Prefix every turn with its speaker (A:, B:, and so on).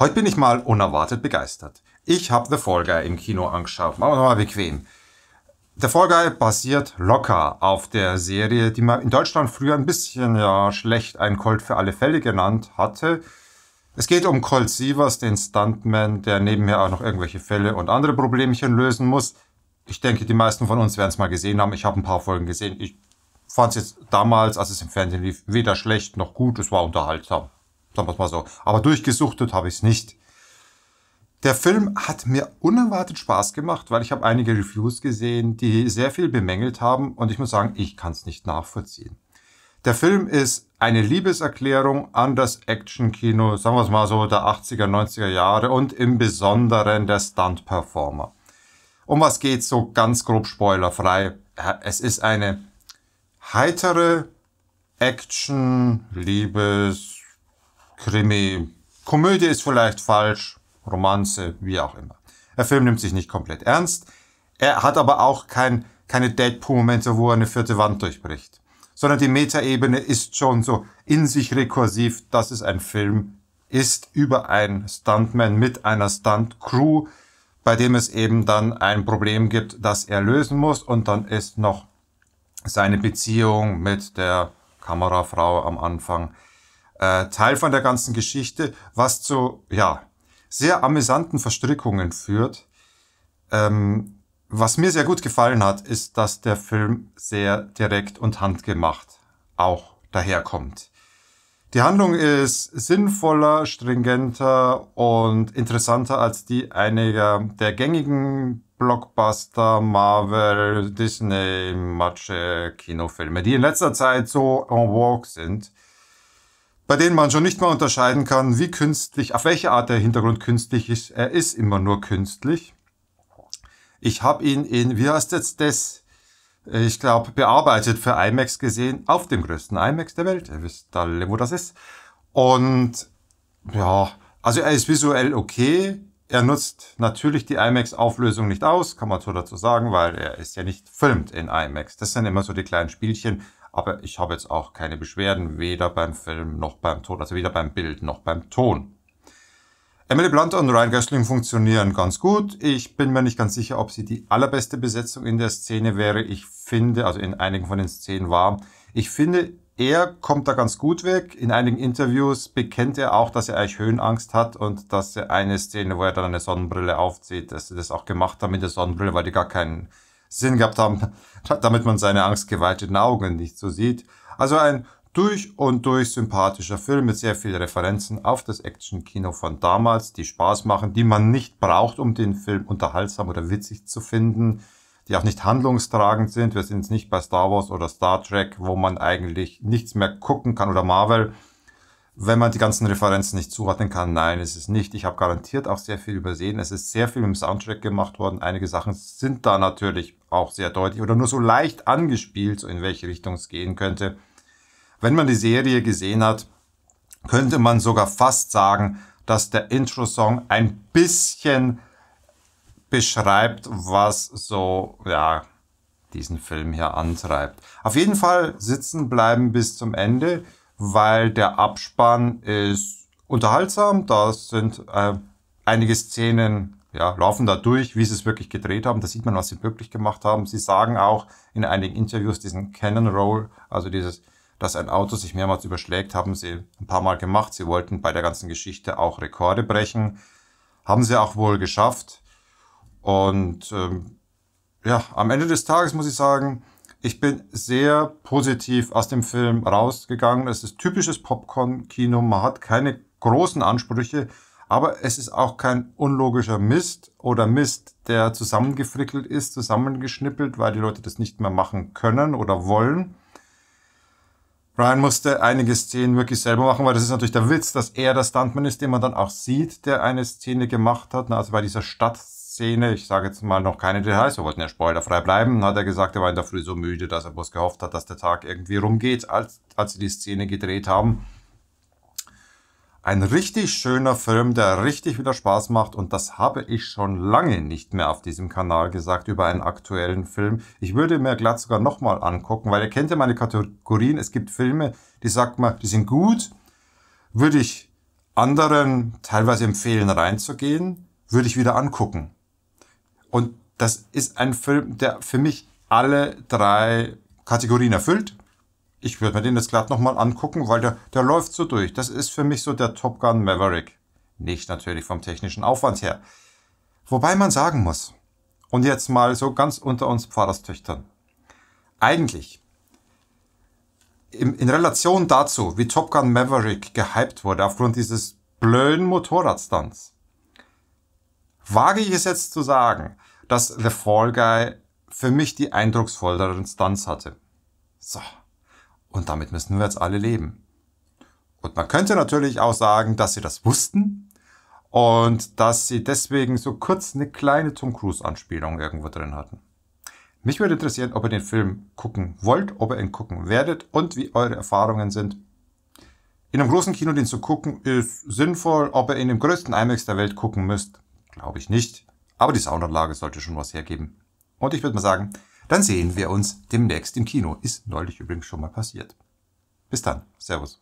A: Heute bin ich mal unerwartet begeistert. Ich habe The Fall Guy im Kino angeschaut. Machen wir mal bequem. The Fall Guy basiert locker auf der Serie, die man in Deutschland früher ein bisschen ja schlecht ein Colt für alle Fälle genannt hatte. Es geht um Colt Sievers, den Stuntman, der nebenher auch noch irgendwelche Fälle und andere Problemchen lösen muss. Ich denke, die meisten von uns werden es mal gesehen haben. Ich habe ein paar Folgen gesehen. Ich fand es jetzt damals, als es im Fernsehen lief, weder schlecht noch gut. Es war unterhaltsam. Sagen wir es mal so. Aber durchgesuchtet habe ich es nicht. Der Film hat mir unerwartet Spaß gemacht, weil ich habe einige Reviews gesehen, die sehr viel bemängelt haben und ich muss sagen, ich kann es nicht nachvollziehen. Der Film ist eine Liebeserklärung an das Actionkino, sagen wir es mal so, der 80er, 90er Jahre und im Besonderen der Stunt-Performer. Um was geht's so ganz grob spoilerfrei? Es ist eine heitere Action, Liebes, Krimi, Komödie ist vielleicht falsch, Romanze, wie auch immer. Der Film nimmt sich nicht komplett ernst. Er hat aber auch kein, keine Deadpool-Momente, wo er eine vierte Wand durchbricht. Sondern die Metaebene ist schon so in sich rekursiv, dass es ein Film ist über einen Stuntman mit einer Stunt-Crew, bei dem es eben dann ein Problem gibt, das er lösen muss. Und dann ist noch seine Beziehung mit der Kamerafrau am Anfang äh, Teil von der ganzen Geschichte, was zu ja sehr amüsanten Verstrickungen führt. Ähm, was mir sehr gut gefallen hat, ist, dass der Film sehr direkt und handgemacht auch daherkommt. Die Handlung ist sinnvoller, stringenter und interessanter als die einiger der gängigen Blockbuster, Marvel, Disney, Matsche, Kinofilme, die in letzter Zeit so en vogue sind bei denen man schon nicht mehr unterscheiden kann, wie künstlich, auf welche Art der Hintergrund künstlich ist. Er ist immer nur künstlich. Ich habe ihn in, wie heißt jetzt das? Ich glaube, bearbeitet für IMAX gesehen, auf dem größten IMAX der Welt. Ihr wisst alle, wo das ist. Und ja, also er ist visuell okay. Er nutzt natürlich die IMAX-Auflösung nicht aus, kann man so dazu sagen, weil er ist ja nicht filmt in IMAX. Das sind immer so die kleinen Spielchen, aber ich habe jetzt auch keine Beschwerden, weder beim Film noch beim Ton, also weder beim Bild noch beim Ton. Emily Blunt und Ryan Gosling funktionieren ganz gut. Ich bin mir nicht ganz sicher, ob sie die allerbeste Besetzung in der Szene wäre. Ich finde, also in einigen von den Szenen war, ich finde, er kommt da ganz gut weg. In einigen Interviews bekennt er auch, dass er eigentlich Höhenangst hat und dass er eine Szene, wo er dann eine Sonnenbrille aufzieht, dass sie das auch gemacht haben mit der Sonnenbrille, weil die gar keinen Sinn gehabt haben, damit man seine angstgeweiteten Augen nicht so sieht. Also ein durch und durch sympathischer Film mit sehr vielen Referenzen auf das Actionkino von damals, die Spaß machen, die man nicht braucht, um den Film unterhaltsam oder witzig zu finden, die auch nicht handlungstragend sind. Wir sind jetzt nicht bei Star Wars oder Star Trek, wo man eigentlich nichts mehr gucken kann oder Marvel, wenn man die ganzen Referenzen nicht zuordnen kann, nein, es ist nicht. Ich habe garantiert auch sehr viel übersehen. Es ist sehr viel im Soundtrack gemacht worden. Einige Sachen sind da natürlich auch sehr deutlich oder nur so leicht angespielt, so in welche Richtung es gehen könnte. Wenn man die Serie gesehen hat, könnte man sogar fast sagen, dass der Intro-Song ein bisschen beschreibt, was so, ja, diesen Film hier antreibt. Auf jeden Fall sitzen bleiben bis zum Ende weil der Abspann ist unterhaltsam. Da sind äh, einige Szenen ja, laufen da durch, wie sie es wirklich gedreht haben. Da sieht man, was sie wirklich gemacht haben. Sie sagen auch in einigen Interviews diesen Cannon Roll, also dieses, dass ein Auto sich mehrmals überschlägt, haben sie ein paar Mal gemacht. Sie wollten bei der ganzen Geschichte auch Rekorde brechen. Haben sie auch wohl geschafft. Und ähm, ja, am Ende des Tages muss ich sagen, ich bin sehr positiv aus dem Film rausgegangen. Es ist typisches Popcorn-Kino. Man hat keine großen Ansprüche, aber es ist auch kein unlogischer Mist oder Mist, der zusammengefrickelt ist, zusammengeschnippelt, weil die Leute das nicht mehr machen können oder wollen. Brian musste einige Szenen wirklich selber machen, weil das ist natürlich der Witz, dass er der Stuntman ist, den man dann auch sieht, der eine Szene gemacht hat. Ne, also bei dieser Stadt -Szene Szene, ich sage jetzt mal noch keine Details, wir wollten ja spoilerfrei bleiben, hat er gesagt, er war in der Früh so müde, dass er bloß gehofft hat, dass der Tag irgendwie rumgeht, als, als sie die Szene gedreht haben. Ein richtig schöner Film, der richtig wieder Spaß macht und das habe ich schon lange nicht mehr auf diesem Kanal gesagt über einen aktuellen Film. Ich würde mir glatt sogar nochmal angucken, weil ihr kennt ja meine Kategorien. Es gibt Filme, die sagt man, die sind gut, würde ich anderen teilweise empfehlen reinzugehen, würde ich wieder angucken. Und das ist ein Film, der für mich alle drei Kategorien erfüllt. Ich würde mir den jetzt glatt nochmal angucken, weil der, der läuft so durch. Das ist für mich so der Top Gun Maverick. Nicht natürlich vom technischen Aufwand her. Wobei man sagen muss, und jetzt mal so ganz unter uns Pfarrerstöchtern. Eigentlich, in, in Relation dazu, wie Top Gun Maverick gehypt wurde, aufgrund dieses blöden Motorradstunts, wage ich es jetzt zu sagen, dass The Fall Guy für mich die eindrucksvolleren Stunts hatte. So. Und damit müssen wir jetzt alle leben. Und man könnte natürlich auch sagen, dass sie das wussten und dass sie deswegen so kurz eine kleine Tom Cruise Anspielung irgendwo drin hatten. Mich würde interessieren, ob ihr den Film gucken wollt, ob ihr ihn gucken werdet und wie eure Erfahrungen sind. In einem großen Kino den zu gucken ist sinnvoll, ob ihr ihn im größten IMAX der Welt gucken müsst, glaube ich nicht. Aber die Soundanlage sollte schon was hergeben. Und ich würde mal sagen, dann sehen wir uns demnächst im Kino. Ist neulich übrigens schon mal passiert. Bis dann. Servus.